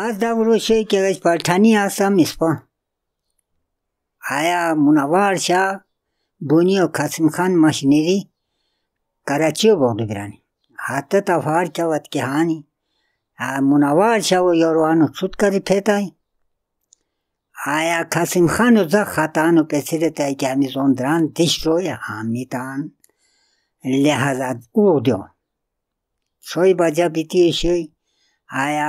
ადამიანო შეიძლება ფართანი ასამის ფო აია მუნავარშა ბონიო კაცმხან მაშინერი караჩიო ბოდიგრანი ათა თავარ ჩავად კიანი ა მუნავარშა ويروانო ცუტკარი ფეთაი აია კაცმხანო ზა ხატანო კეცირეთაი კიანი ზონდრან დიშროი ამიდან ლეჰაზად უდიო შოი ბაჯა ბიტიე შოი აია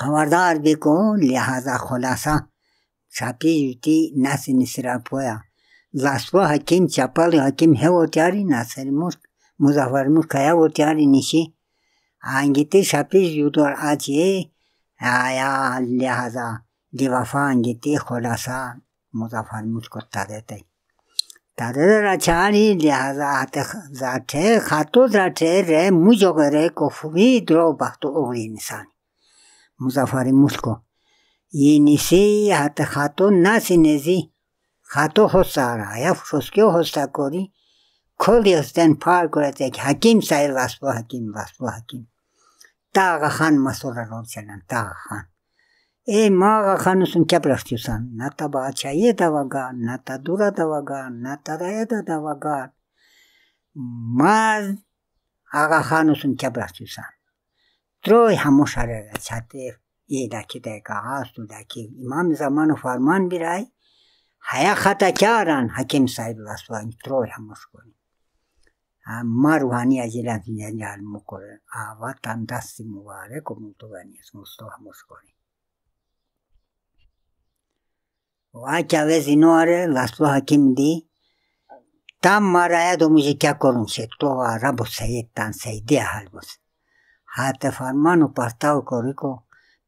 خبردار بے کون لہذا خلاصہ چھاپی یوتی ناس نصراب پویا لاسو حکیم چپل حکیم ہے وہ تیاری ناصر ملک مظفر ملک ہے وہ تیاری نشی آنگیتے چھاپی یوتو آج یہ آیا لہذا دی وفا آنگیتے خلاصہ مظفر ملک کو تادیتے تادر اچھاری لہذا آتے ذاتے خاتو ذاتے رے مجھو رے کو فبی درو بختو اغلی نسانی მუზაფარი მუსკო ინისი ათ ხატო ნასინეზი ხატო ხოსარა აფხოსკე ხოსაკორი კოლიოს დენ პარგრეთე ჰაკიმ საილას ბო ჰაკიმ ბას ბო ჰაკიმ დაღა ხან მასორა როცენან დაღა ხან ე მაღა ხანუსუნ კეპრასტიუსან ნატა ბაჩა იედავაგა ნატა დურა დავაგა ნატა რაედა დავაგა მა აღა ხანუსუნ კეპრასტიუსან تروی هموش را چطه ای دکی دکا هست و دکی امام زمان و فرمان بیرای هیا خطا کارن حکیم صاحب واسوان تروی هموش کنی ما روحانی اجلن زیادیال مکنه آوا تن دست مبارک و مطوانی است مستو هموش کنی و چاویز اینواره واسو حکیم دی tam maraya domuzi kya korun se to arabo sayet tan saydi ahal bose. hatte Farmano partao koriko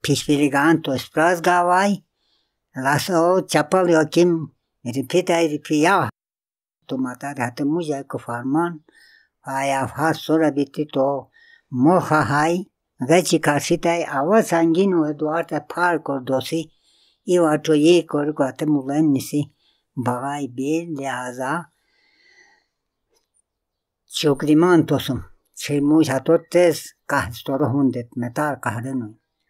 pispiriganto spras gavai lasso chapal yokim ripita ripia to mata hatte muja ko farman aya fa sora bitti to moha hai gachi kasitai avasangin o duarte par kor dosi i vato ye kor ko hatte mulen nisi bagay bir lihaza çokriman tosum çirmuş hatottes کاش تو رو هندت متر که هنو.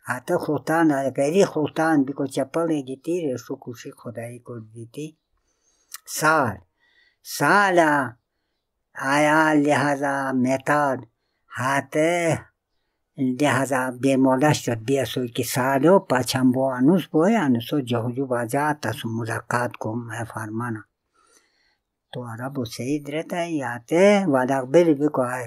آتا خودتان ای پری خوتن بیکو چپالی دیتی رشو کوشی خدایی کرد دیتی سال سالا آیا لحظا متر آتا لحظا بی مولاش شد بی اسوی کی سالو پاچم بو آنوس بوی آنوسو جهوجو بازات اسو مذاکرات کم می فرمانه. تو آرابو سید رتای آتا واداک بیل بیکو آی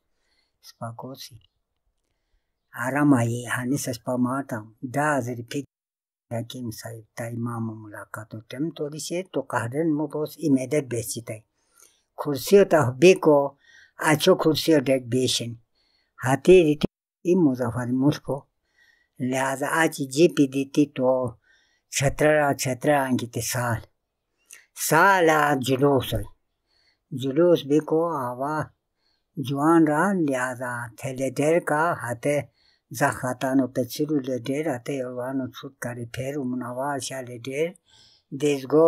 آرام آئیے ہان سسپا ماتا ہوں داضری تائ معما ملاقاتوں تم تور تو موبوس ای می درد بیچی تائ کسی بیو آج کسی بیشن ہاتھے مظفر مٹپو لہذا آج جی پی دی تو چھتر چھتر گیتے سال سال آج جلوس ہے جلوس بیکو آ واہ جوان را لیادا تلی دیر که حتی زخاتانو پچیرو لی دیر حتی چود کاری پیر و مناوال شا لی دیر دیزگو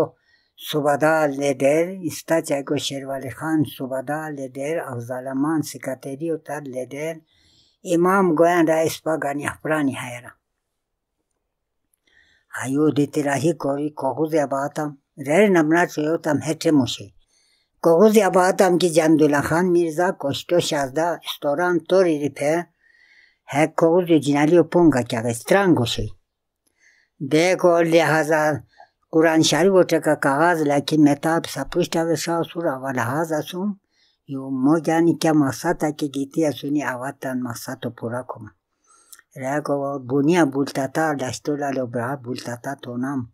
سوبادا لی دیر استا شیروالی خان سوبادا لی دیر اغزالمان سکاتری و تر لی دیر امام گویان را اسپا گانی افرانی حیرا دیتی راهی کوری کوگو باتم، ریر نمنا چویو تم هیچه کاغذی آبادم که جندولا خان میرزا کشتو شازده استوران توری ریپه هک کاغذ جنالی و پونگا که استران گوشی ده کار لحاظا قرآن شاری و که کاغذ لکی متاب سپشت و شاو سورا و لحاظ اسوم یو مو جانی که مقصد که گیتی اسونی آواتان مقصد رو پورا کما ریکو بونیا بولتاتا دستولا لبرا بولتاتا تونام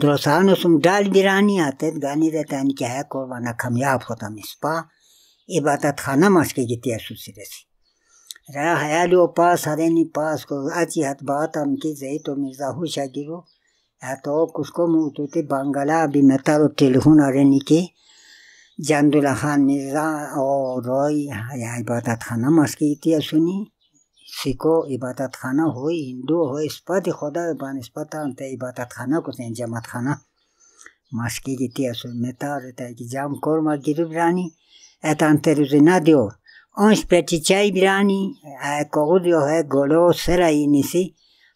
دسان سم ڈال بریانی آتے گانے مسکے گیتی ہوں سی ری ریال پاس ہر پاس ہاتھ بات می جے تو مرزا ہوشا گرو یا تو کس کو موت بنگلہ بھی متن ہر نی جاندلا خان مزا او ری ہیا بات مسکی گیتی ہوں نی سکھو یہ ہندو خانہ اسپت خدا خود عبادت خانہ کو تین جماعت خانہ ماسکی گیتی سر میں تا ہے کہ جام کورما گرو برانی اتنا انتر نہ دیو آئس پیٹی چائی برانی آئے کو گولو سر آئی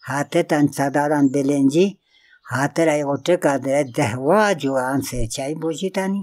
ہاتھ ساداران دلین جی ہاتھ رائے دے دہوا جوان سے چائے بوجی تانی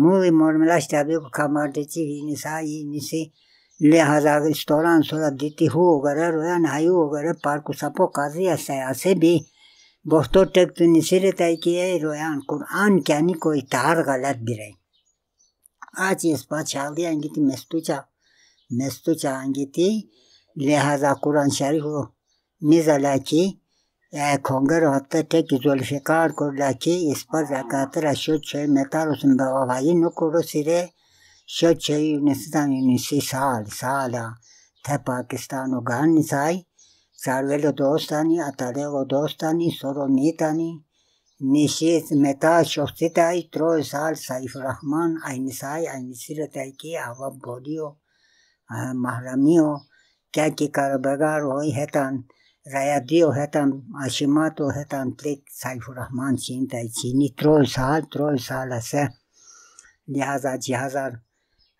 Mori mori mori mori mori mori mori mori mori لہذا اگر اس طوران سورا دیتی ہو گرہ رویا نہائی ہو گرہ پارکو سپو قاضی ہے سیاہ سے بھی گوھتو ٹک تو نیسی رہتا ہے کہ یہ رویا ان قرآن کیانی کو اتحار غلط بھی رہے آج اس بات چھال دیا ہنگی تھی مستو چا مستو چھا ہنگی تھی لہذا قرآن شریف ہو نیزالا کی کنگر هفته که زلفکار کردکی اسپا زکاتر شد چه مکار اسم به نو سیره شد چه یونستان یونسی سال سالا تہ پاکستان و گان نسای سارول دوستانی اتاله و دوستانی سرو نیتانی نیشیز متا شخصی تای ترو سال سایف رحمان اینسای اینسیر تای که او بودیو محرمیو کیا که کاربگار ہوئی هتان ریا دیو ہاتھ ماتو تیک سائف الرحمان سین تجینی ترویم سال تروی سال سے لہذا جہازہ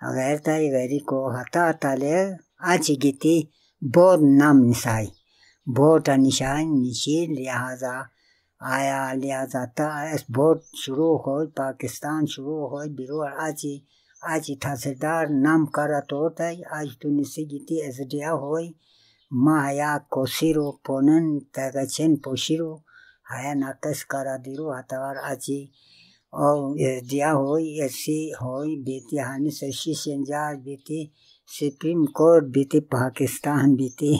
اگر تائ غری کو آج گیتی بو نم نسائی بہت آسان لہذا آیا لہذا تا بوتھ شروع ہوئے پاکستان شروع ہوئے آج آج تاسیدار نم کرو تی آج تنسی گیتی ایس ڈیا ہوئے میا کسی پنگ پشیرو ہائیا ناک کرا دیرو ہاتا آج اور ہوئی بیٹی ہانی ششی سینجال بیٹی سپریم کورٹ بیٹی پاکستان بیٹی